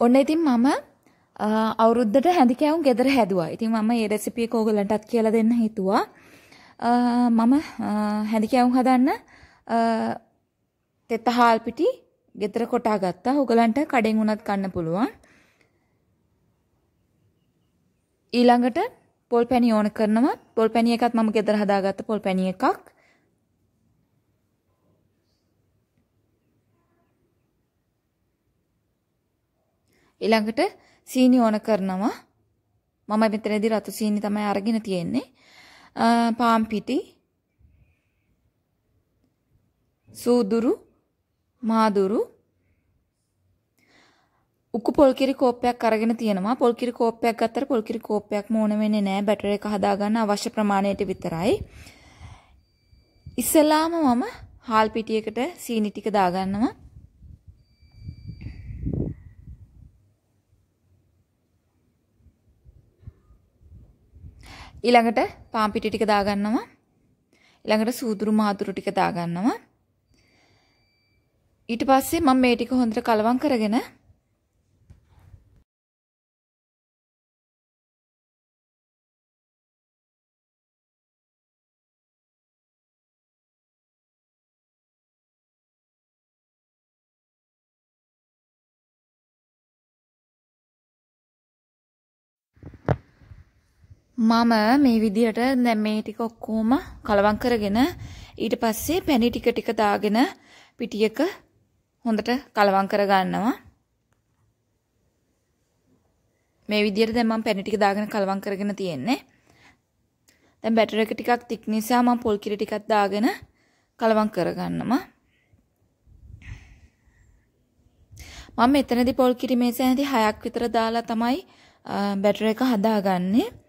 ඔන්න ඉතින් මම අවුරුද්දට හැඳිකෑවුම් ගෙදර හැදුවා. ඉතින් මම මේ රෙසිපි එක ඕගලන්ටත් කියලා දෙන්න හිතුවා. මම හැඳිකෑවුම් හදන්න තෙතහාල් පිටි ගෙදර කොටා ගත්තා. ඕගලන්ට කඩෙන් උනත් ගන්න පුළුවන්. ඊළඟට පොල් පැණි ඕන කරනවා. පොල් පැණි එකත් මම ගෙදර හදාගත්ත පොල් පැණි එකක්. ඊළඟට සීනි ඕන කරනවා. මම මෙතනදී රතු සීනි තමයි අරගෙන තියෙන්නේ. පාම් පිටි සූදුරු මාදුරු උකු පොල්කිරි කෝප්පයක් අරගෙන තියෙනවා පොල්කිරි කෝප්පයක් ගත්තට පොල්කිරි කෝප්පයක් මෝන වෙන්නේ නැහැ බැටර් එක හදාගන්න අවශ්‍ය ප්‍රමාණයට විතරයි ඉස්සලාම මම හාල් පිටියකට සීනි ටික දාගන්නවා ඊළඟට පාන් පිටි ටික දාගන්නවා. ඊළඟට සූදුරු මාතුරු ටික දාගන්නවා. ඊට පස්සේ මම මේ ටික හොඳට කලවම් කරගෙන මම මේ විදිහට දැන් මේ ටික ඔක්කොම කලවම් කරගෙන ඊට පස්සේ පැණි ටික ටික දාගෙන පිටියක හොඳට කලවම් කර ගන්නවා. මේ විදිහට දැන් මම පැණි ටික දාගෙන කලවම් කරගෙන තියෙන්නේ. දැන් බැටර් එක ටිකක් තික් නිසා මම පොල් කිරි ටිකක් දාගෙන කලවම් කර ගන්නවා. මම මෙතනදී පොල් කිරි මේසෙන් ඇති 6ක් විතර දාලා තමයි බැටර් එක හදාගන්නේ.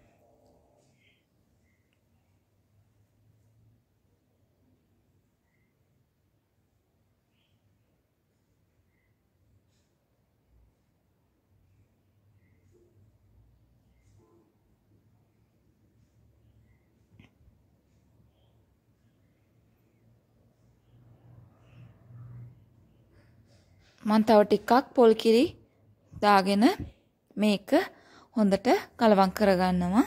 මම තව ටිකක් පොල් කිරි දාගෙන මේක හොඳට කලවම් කරගන්නවා.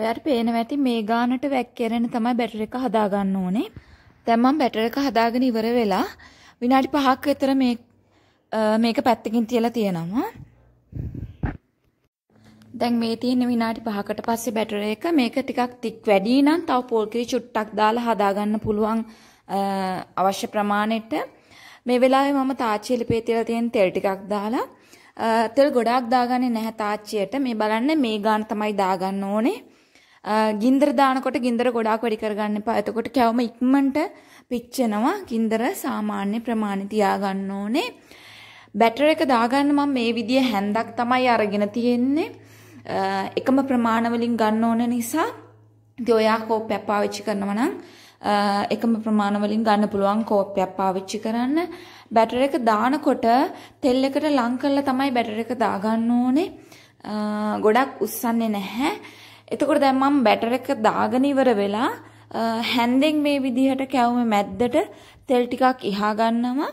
ඔයාට පේනවා ඇති මේ ගානට වැක්කෙරෙන තමයි බැටරි එක හදා ගන්න ඕනේ. දැන් මම බැටරි එක හදාගෙන ඉවර වෙලා විනාඩි 5ක් විතර මේ මේක පැත්තකින් තියලා තියෙනවා. දැන් මේ තියෙන විනාඩි 5කට පස්සේ බැටරි එක මේක ටිකක් තික් වැඩි නම් තව පෝල් කිරි චුට්ටක් දාලා හදාගන්න පුළුවන් අවශ්‍ය ප්‍රමාණයට මේ වෙලාවේ මම තාච්චිය ලිපේ තියලා තියෙන තෙල් ටිකක් දාලා තෙල් ගොඩාක් දාගන්නේ නැහැ තාච්චියට මේ බලන්න මේ ගාන තමයි දාගන්න ඕනේ ගින්දර දානකොට ගින්දර ගොඩාක් වැඩි කරගන්න එපා. එතකොට කැවම ඉක්මනට පිච්චෙනවා. ගින්දර සාමාන්‍ය ප්‍රමාණය තියාගන්න ඕනේ. බැටර් එක දාගන්න මම මේ විදිය හැන්දක් තමයි අරගෙන තියෙන්නේ. එකම ප්‍රමාණ වලින් ගන්න ඕන නිසා ඔයා කෝප්පයක් පාවිච්චි කරනවා නම් එකම ප්‍රමාණ වලින් ගන්න පුළුවන් කෝප්පයක් පාවිච්චි කරන්න. බැටර් එක දානකොට තෙල් එකට ලං කරලා තමයි බැටර් එක දාගන්න ඕනේ. ගොඩක් උස්සන්නේ නැහැ. එතකොට දැන් මම බැටර් එක දාගෙන ඉවර වෙලා හැන්දෙන් මේ විදිහට කැවුමේ මැද්දට තෙල් ටිකක් ඉහා ගන්නවා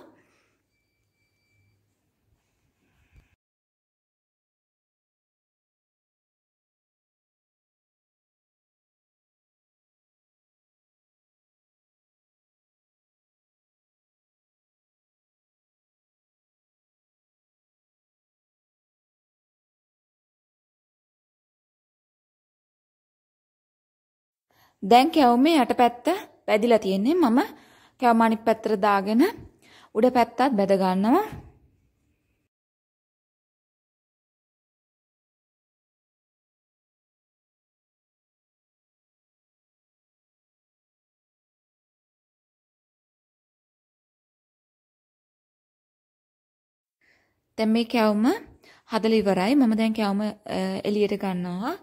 දැන් කැවුමේ යටපැත්ත වැදිලා තියෙන්නේ මම කැවුම අනිත් පැත්තට දාගෙන උඩ පැත්තත් බැද ගන්නවා. දැන් මේ කැවුම හදලා ඉවරයි. මම දැන් කැවුම එළියට ගන්නවා.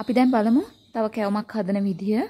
අපි දැන් බලමු තව කැවුමක් හදන විදිය.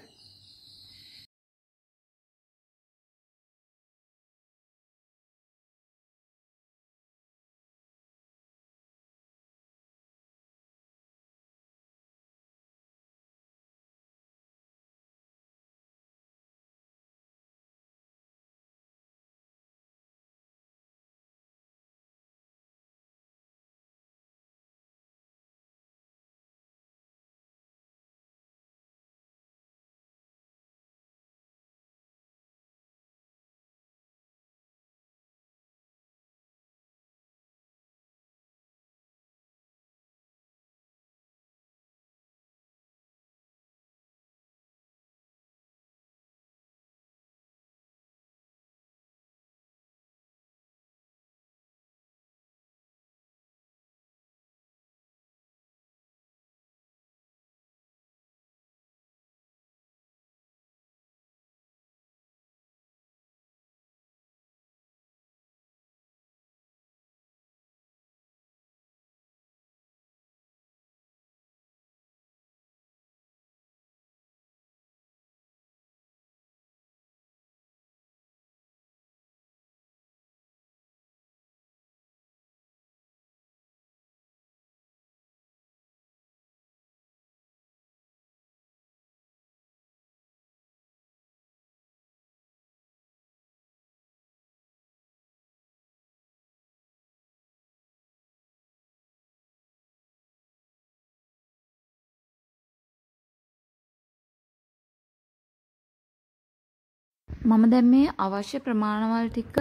මම දැන් මේ අවශ්‍ය ප්‍රමාණවල් ටික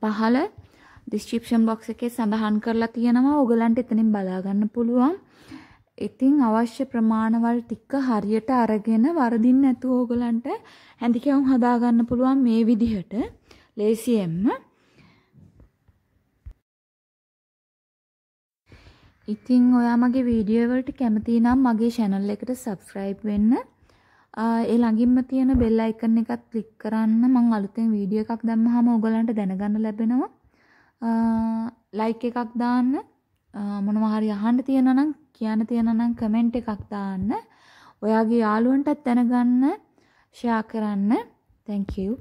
පහළ ඩිස්ක්‍රිප්ෂන් බොක්ස් එකේ සඳහන් කරලා තියෙනවා. ඔයගලන්ට එතනින් බලා ගන්න පුළුවන්. ඉතින් අවශ්‍ය ප්‍රමාණවල් ටික හරියට අරගෙන වරදින් නැතුව ඔයගලන්ට හැඳිකැවුම් හදා ගන්න පුළුවන් මේ විදිහට ලේසියෙන්ම. ඉතින් ඔයා මගේ වීඩියෝ වලට කැමති නම් මගේ channel එකට subscribe වෙන්න ඒ ළඟින්ම තියෙන බෙල් අයිකන් එකත් ක්ලික් කරන්න මං අලුතෙන් වීඩියෝ එකක් දැම්මහම ඔයගලන්ට දැනගන්න ලැබෙනවා ලයික් එකක් දාන්න මොනවා හරි අහන්න තියෙනනම් කියන්න තියෙනනම් කමෙන්ට් එකක් දාන්න ඔයාගේ යාළුවන්ටත් දැනගන්න ෂෙයා කරන්න thank you